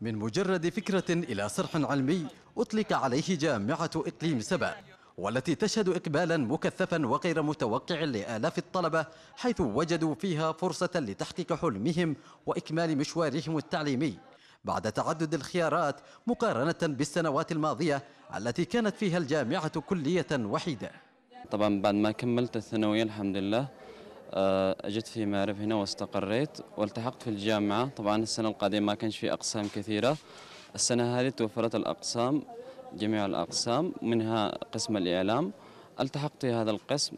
من مجرد فكرة إلى صرح علمي أطلق عليه جامعة إقليم سبأ والتي تشهد إقبالا مكثفا وغير متوقع لآلاف الطلبة حيث وجدوا فيها فرصة لتحقيق حلمهم وإكمال مشوارهم التعليمي بعد تعدد الخيارات مقارنة بالسنوات الماضية التي كانت فيها الجامعة كلية وحيدة طبعا بعد ما كملت الثانوية الحمد لله آه، اجت في مارب هنا واستقريت والتحقت في الجامعه طبعا السنه القادمه ما كانش في اقسام كثيره السنه هذه توفرت الاقسام جميع الاقسام منها قسم الاعلام التحقت في هذا القسم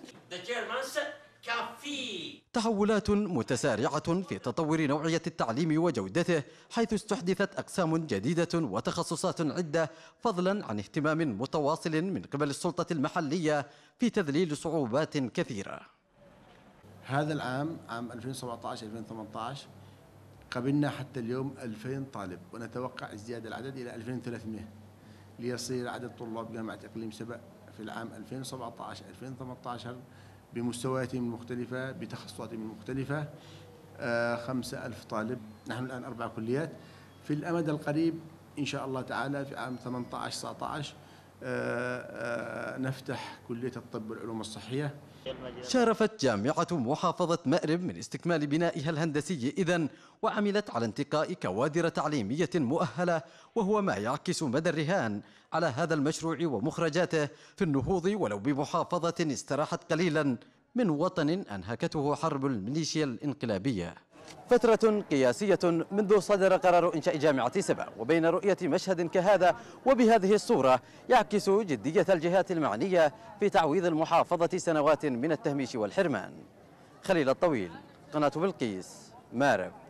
تحولات متسارعة في تطور نوعية التعليم وجودته حيث استحدثت أقسام جديدة وتخصصات عدة فضلا عن اهتمام متواصل من قبل السلطة المحلية في تذليل صعوبات كثيرة هذا العام عام 2017 2018 قبلنا حتى اليوم 2000 طالب ونتوقع ازدياد العدد الى 2300 ليصير عدد طلاب جامعه اقليم سبأ في العام 2017 2018 بمستوياتهم المختلفه بتخصصاتهم المختلفه 5000 آه، طالب نحن الان اربع كليات في الامد القريب ان شاء الله تعالى في عام 18 19 آه، آه، نفتح كلية الطب والعلوم الصحية شارفت جامعة محافظة مأرب من استكمال بنائها الهندسي إذا وعملت على انتقاء كوادر تعليمية مؤهلة وهو ما يعكس مدى الرهان على هذا المشروع ومخرجاته في النهوض ولو بمحافظة استراحت قليلا من وطن أنهكته حرب الميليشيا الانقلابية فترة قياسية منذ صدر قرار إنشاء جامعة سبع وبين رؤية مشهد كهذا وبهذه الصورة يعكس جدية الجهات المعنية في تعويض المحافظة سنوات من التهميش والحرمان خليل الطويل قناة بلقيس مارب